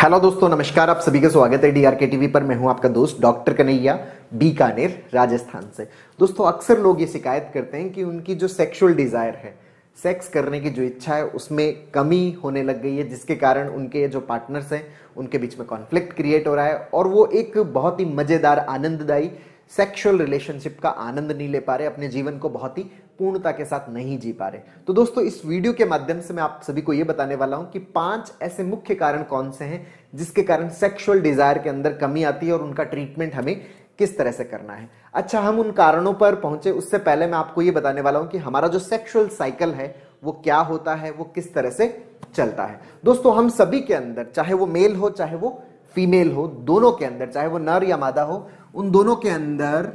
hello दोस्तों नमस्कार आप सभी का स्वागत है डीआरके टीवी पर मैं हूं आपका दोस्त डॉक्टर कन्हैया बीकानेर राजस्थान से दोस्तों अक्सर लोग ये शिकायत करते हैं कि उनकी जो सेक्सुअल डिज़ायर है सेक्स करने की जो इच्छा है उसमें कमी होने लग गई है जिसके कारण उनके जो पार्टनर्स हैं उनके बीच में कॉन्फ्लिक्ट क्रिएट हो रहा है और वो एक बहुत ही मज़ेदार आनंददायी सेक्सुअल रिलेशनशिप का आनंद नहीं ले पा रहे अपने जीवन को बहुत ही पूर्णता के साथ नहीं जी पा रहे तो दोस्तों इस वीडियो के माध्यम से मैं आप सभी को यह बताने वाला हूं कि पांच ऐसे मुख्य कारण कौन से हैं जिसके कारण सेक्सुअल डिजायर के अंदर कमी आती है और उनका ट्रीटमेंट हमें किस तरह से करना है अच्छा हम उन कारणों पर पहुंचे उससे पहले मैं आपको यह बताने वाला हूं कि हमारा जो सेक्सुअल साइकिल है वो क्या होता है वो किस तरह से चलता है दोस्तों हम सभी के अंदर चाहे वो मेल हो चाहे वो फीमेल हो दोनों के अंदर चाहे वो नर या मादा हो उन दोनों के अंदर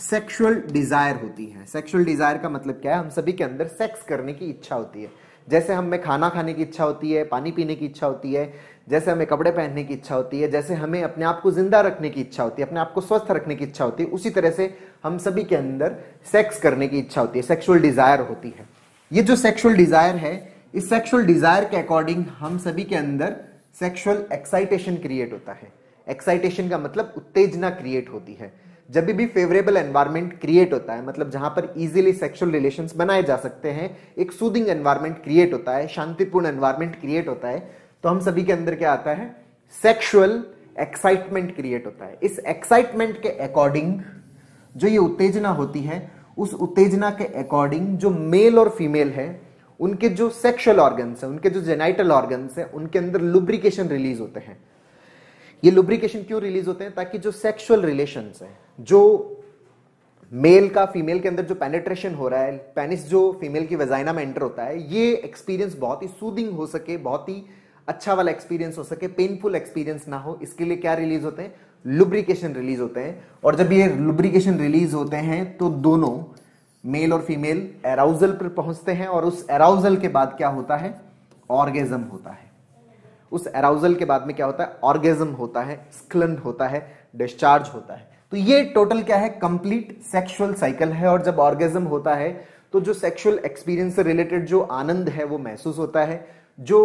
सेक्सुअल डिजायर होती है सेक्सुअल डिजायर का मतलब क्या है हम सभी के अंदर सेक्स करने की इच्छा होती है जैसे हमें खाना खाने की इच्छा होती है पानी पीने की इच्छा होती है जैसे हमें कपड़े पहनने की इच्छा होती है जैसे हमें अपने आप को जिंदा रखने की इच्छा होती है अपने आप को स्वस्थ रखने की इच्छा होती है उसी तरह से हम सभी के अंदर सेक्स करने की इच्छा होती है सेक्सुअल डिजायर होती है ये जो सेक्सुअल डिजायर है इस सेक्सुअल डिजायर के अकॉर्डिंग हम सभी के अंदर सेक्सुअल एक्साइटेशन क्रिएट होता है एक्साइटेशन का मतलब उत्तेजना क्रिएट होती है जब भी फेवरेबल एनवायरनमेंट क्रिएट होता है मतलब जहां पर इजीली सेक्सुअल रिलेशंस बनाए जा सकते हैं एक सूदिंग एनवायरनमेंट क्रिएट होता है शांतिपूर्ण एनवायरनमेंट क्रिएट होता है तो हम सभी के अंदर क्या आता है सेक्सुअल एक्साइटमेंट क्रिएट होता है इस एक्साइटमेंट के अकॉर्डिंग जो ये उत्तेजना होती है उस उत्तेजना के अकॉर्डिंग जो मेल और फीमेल है उनके जो सेक्सुअल ऑर्गन्स है उनके जो जेनाइटल ऑर्गन्स है उनके अंदर लुब्रिकेशन रिलीज होते हैं ये लुब्रिकेशन क्यों रिलीज होते हैं ताकि जो सेक्सुअल रिलेशन है जो मेल का फीमेल के अंदर जो पेनेट्रेशन हो रहा है पेनिस जो फीमेल की वेजाइना में एंटर होता है ये एक्सपीरियंस बहुत ही सूदिंग हो सके बहुत ही अच्छा वाला एक्सपीरियंस हो सके पेनफुल एक्सपीरियंस ना हो इसके लिए क्या रिलीज होते हैं लुब्रिकेशन रिलीज होते हैं और जब ये लुब्रिकेशन रिलीज होते हैं तो दोनों मेल और फीमेल एराउजल पर पहुंचते हैं और उस एराउजल के बाद क्या होता है ऑर्गेजम होता है उस एराउजल के बाद में क्या होता है ऑर्गेजम होता है स्कलन होता है डिस्चार्ज होता है तो ये टोटल क्या है कंप्लीट सेक्सुअल साइकिल है और जब ऑर्गेजम होता है तो जो सेक्सुअल एक्सपीरियंस से रिलेटेड जो आनंद है वो महसूस होता है जो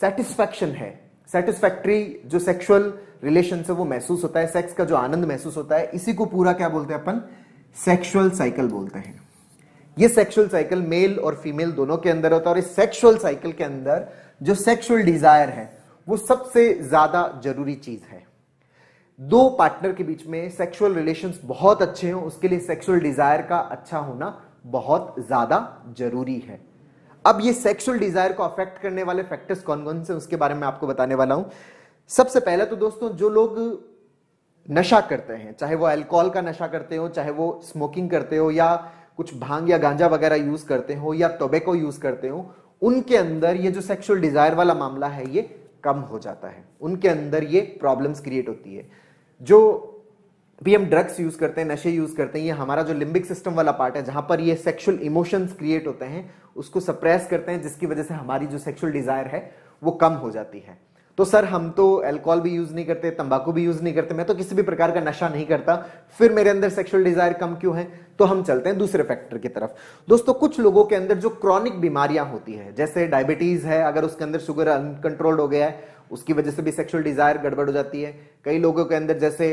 सेटिस्फैक्शन है सेटिस्फैक्ट्री जो सेक्सुअल रिलेशन से वो महसूस होता है सेक्स का जो आनंद महसूस होता है इसी को पूरा क्या बोलते हैं अपन सेक्सुअल साइकिल बोलते हैं ये सेक्सुअल साइकिल मेल और फीमेल दोनों के अंदर होता है और इस सेक्सुअल साइकिल के अंदर जो सेक्सुअल डिजायर है वो सबसे ज्यादा जरूरी चीज है दो पार्टनर के बीच में सेक्सुअल रिलेशन बहुत अच्छे हों उसके लिए सेक्सुअल डिजायर का अच्छा होना बहुत ज्यादा जरूरी है अब ये सेक्सुअल डिजायर को अफेक्ट करने वाले फैक्टर्स कौन कौन से उसके बारे में आपको बताने वाला हूं सबसे पहले तो दोस्तों जो लोग नशा करते हैं चाहे वो अल्कोहल का नशा करते हो चाहे वो स्मोकिंग करते हो या कुछ भांग या गांजा वगैरह यूज करते हो या टोबेको यूज करते हो उनके अंदर ये जो सेक्सुअल डिजायर वाला मामला है ये कम हो जाता है उनके अंदर ये प्रॉब्लम्स क्रिएट होती है जो भी हम ड्रग्स यूज करते हैं नशे यूज करते हैं ये हमारा जो लिम्बिक सिस्टम वाला पार्ट है जहां पर ये सेक्सुअल इमोशंस क्रिएट होते हैं उसको सप्रेस करते हैं जिसकी वजह से हमारी जो सेक्सुअल डिजायर है वो कम हो जाती है तो सर हम तो अल्कोहल भी यूज नहीं करते तंबाकू भी यूज नहीं करते मैं तो किसी भी प्रकार का नशा नहीं करता फिर मेरे अंदर सेक्सुअल डिजायर कम क्यों है तो हम चलते हैं दूसरे फैक्टर की तरफ दोस्तों कुछ लोगों के अंदर जो क्रॉनिक बीमारियां होती है जैसे डायबिटीज है अगर उसके अंदर शुगर अनकंट्रोल्ड हो गया है उसकी वजह से भी सेक्सुअल डिजायर गड़बड़ हो जाती है कई लोगों के अंदर जैसे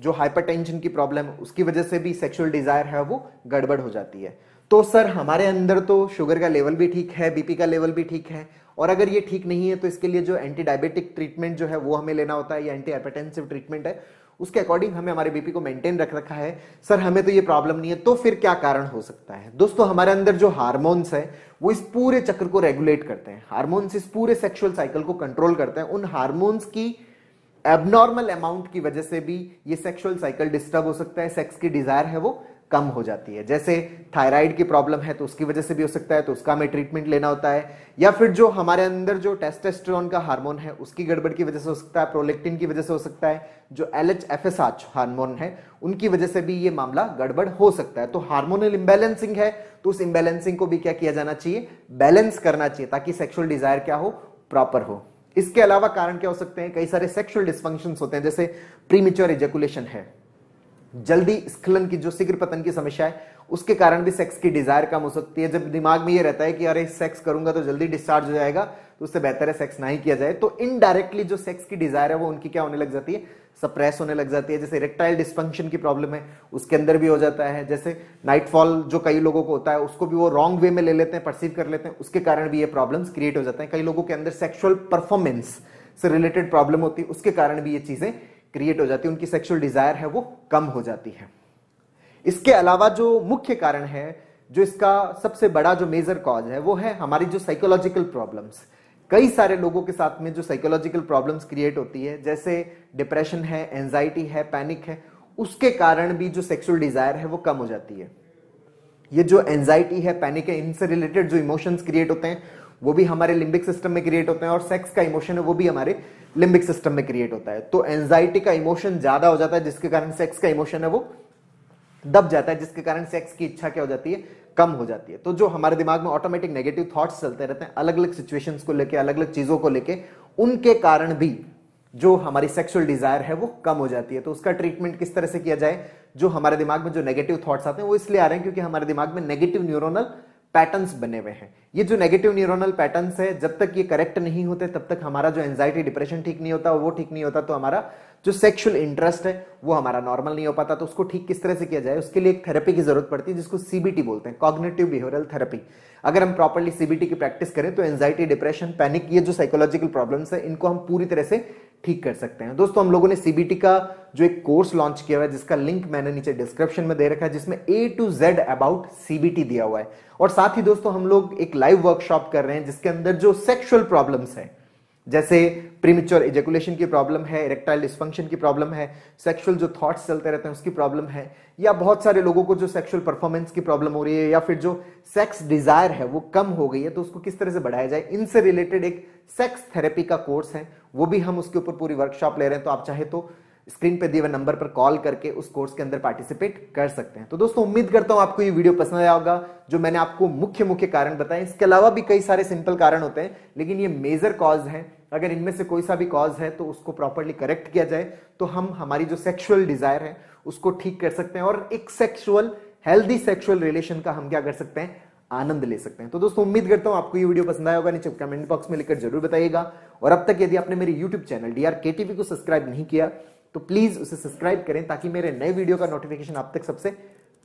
जो हाइपरटेंशन की प्रॉब्लम उसकी वजह से भी सेक्सुअल डिजायर है वो गड़बड़ हो जाती है तो सर हमारे अंदर तो शुगर का लेवल भी ठीक है बीपी का लेवल भी ठीक है और अगर ये ठीक नहीं है तो इसके लिए जो एंटी डायबिटिक ट्रीटमेंट जो है वो हमें लेना होता है या एंटी हाइपरटेंसिव ट्रीटमेंट है उसके अकॉर्डिंग हमें हमारे बीपी को मेंटेन रख रखा है सर हमें तो ये प्रॉब्लम नहीं है तो फिर क्या कारण हो सकता है दोस्तों हमारे अंदर जो हार्मोन्स है वो इस पूरे चक्र को रेगुलेट करते हैं हार्मोन्स इस पूरे सेक्सुअल साइकिल को कंट्रोल करते हैं उन हार्मोन्स की एबनॉर्मल अमाउंट की वजह से भी ये सेक्सुअल साइकिल डिस्टर्ब हो सकता है सेक्स की डिजायर है वो कम हो जाती है जैसे थायराइड की प्रॉब्लम है तो उसकी वजह से भी हो सकता है तो उसका हमें ट्रीटमेंट लेना होता है या फिर जो हमारे अंदर जो टेस्टेस्टेरॉन का हार्मोन है उसकी गड़बड़ की वजह से हो सकता है प्रोलेक्टिन की वजह से हो सकता है जो L H F S H hormone है उनकी वजह से भी ये मामला गड़बड़ हो सकता है तो हार्मोनल इम्बेलेंसिंग है तो उस इम्बेलेंसिंग को भी क्या किया जाना चाहिए बैलेंस करना चाहिए ताकि सेक्सुअल डिजायर क्या हो प्रॉपर हो इसके अलावा कारण क्या हो सकते हैं कई सारे सेक्सुअल डिस्फंक्शन होते हैं जैसे प्रीमिच्योर इजेकुलेशन है जल्दी स्खलन की जो शीघ्र पतन की समस्या है उसके कारण भी सेक्स की डिजायर कम हो सकती है जब दिमाग में ये रहता है कि अरे सेक्स करूंगा तो जल्दी डिस्चार्ज हो जाएगा तो उससे बेहतर है सेक्स ना ही किया जाए तो इनडायरेक्टली जो सेक्स की डिजायर है वो उनकी क्या होने लग जाती है सप्रेस होने लग जाती है जैसे इरेक्टाइल डिस्फंक्शन की प्रॉब्लम है उसके अंदर भी हो जाता है जैसे नाइटफॉल जो कई लोगों को होता है उसको भी वो रॉन्ग वे में ले लेते हैं परसीव कर लेते हैं उसके कारण भी ये प्रॉब्लम्स क्रिएट हो जाते हैं कई लोगों के अंदर सेक्सुअल परफॉर्मेंस से रिलेटेड प्रॉब्लम होती है उसके कारण भी ये चीजें क्रिएट हो जाती है उनकी सेक्सुअल डिजायर है वो कम हो जाती है इसके अलावा जो मुख्य कारण है जो इसका सबसे बड़ा जो मेजर कॉज है वो है हमारी जो साइकोलॉजिकल प्रॉब्लम्स कई सारे लोगों के साथ में जो साइकोलॉजिकल प्रॉब्लम्स क्रिएट होती है जैसे डिप्रेशन है एंजाइटी है पैनिक है उसके कारण भी जो सेक्सुअल डिजायर है वो कम हो जाती है ये जो एनजाइटी है पैनिक है इनसे रिलेटेड जो इमोशंस क्रिएट होते हैं वो भी हमारे लिम्बिक सिस्टम में क्रिएट होते हैं और सेक्स का इमोशन है वो भी हमारे लिम्बिक सिस्टम में क्रिएट होता है तो एंजाइटी का इमोशन ज्यादा हो जाता है जिसके कारण सेक्स का इमोशन है वो दब जाता है जिसके कारण सेक्स की इच्छा क्या हो जाती है कम हो जाती है तो जो हमारे दिमाग में ऑटोमेटिक नेगेटिव थॉट्स चलते रहते हैं अलग अलग सिचुएशंस को लेके अलग अलग चीजों को लेके उनके कारण भी जो हमारी सेक्सुअल डिजायर है वो कम हो जाती है तो उसका ट्रीटमेंट किस तरह से किया जाए जो हमारे दिमाग में जो नेगेटिव थॉट्स आते हैं वो इसलिए आ रहे हैं क्योंकि हमारे दिमाग में नेगेटिव न्यूरोनल पैटर्न बने हुए हैं ये जो नेगेटिव न्यूरोनल पैटर्न है जब तक ये करेक्ट नहीं होते तब तक हमारा जो एंजाइटी डिप्रेशन ठीक नहीं होता वो ठीक नहीं होता तो हमारा जो सेक्शुअल इंटरेस्ट है वो हमारा नॉर्मल नहीं हो पाता तो उसको ठीक किस तरह से किया जाए उसके लिए एक थेरेपी की जरूरत पड़ती है जिसको सीबीटी बोलते हैं कॉग्नेटिव बिहेवियरल थेरेपी अगर हम प्रॉपरली सीबीटी की प्रैक्टिस करें तो एंजाइटी डिप्रेशन पैनिक ये जो साइकोलॉजिकल प्रॉब्लम्स है इनको हम पूरी तरह से ठीक कर सकते हैं दोस्तों हम लोगों ने सीबीटी का जो एक कोर्स लॉन्च किया हुआ है जिसका लिंक मैंने नीचे डिस्क्रिप्शन में दे रखा है जिसमें A to Z about CBT दिया हुआ है और साथ ही दोस्तों हम लोग एक लाइव वर्कशॉप कर रहे हैं जिसके अंदर जो सेक्सुअल प्रॉब्लम्स हैं जैसे प्रीमिच्योर इजेकुलेशन की प्रॉब्लम है इरेक्टाइल डिस्फंक्शन की प्रॉब्लम है सेक्सुअल जो थॉट्स चलते रहते हैं उसकी प्रॉब्लम है या बहुत सारे लोगों को जो सेक्सुअल परफॉर्मेंस की प्रॉब्लम हो रही है या फिर जो सेक्स डिजायर है वो कम हो गई है तो उसको किस तरह से बढ़ाया जाए इनसे रिलेटेड एक सेक्स थेरेपी का कोर्स है वो भी हम उसके ऊपर पूरी वर्कशॉप ले रहे हैं तो आप चाहे तो स्क्रीन पे दिए हुए नंबर पर कॉल करके उस कोर्स के अंदर पार्टिसिपेट कर सकते हैं तो दोस्तों उम्मीद करता हूं आपको ये वीडियो पसंद आया होगा जो मैंने आपको मुख्य मुख्य कारण बताए इसके अलावा भी कई सारे सिंपल कारण होते हैं लेकिन ये मेजर कॉज है अगर इनमें से कोई सा भी कॉज है तो उसको प्रॉपरली करेक्ट किया जाए तो हम हमारी जो सेक्सुअल डिजायर है उसको ठीक कर सकते हैं और एक सेक्सुअल हेल्दी सेक्सुअल रिलेशन का हम क्या कर सकते हैं आनंद ले सकते हैं तो दोस्तों उम्मीद करता हूं आपको ये वीडियो पसंद आया होगा नीचे कमेंट बॉक्स में लिखकर जरूर बताइएगा और अब तक यदि आपने मेरे यूट्यूब चैनल डी आर को सब्सक्राइब नहीं किया तो प्लीज उसे सब्सक्राइब करें ताकि मेरे नए वीडियो का नोटिफिकेशन आप तक सबसे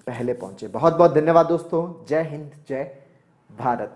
पहले पहुंचे बहुत बहुत धन्यवाद दोस्तों जय हिंद जय भारत